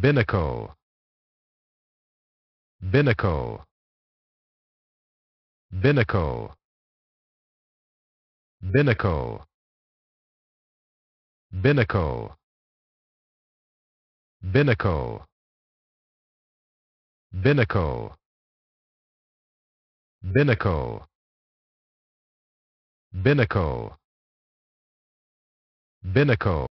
Binnacle. Binnacle. Binnacle. Binnacle. Binnacle. Binnacle. Binnacle. Binnacle. Binnacle. Binnacle.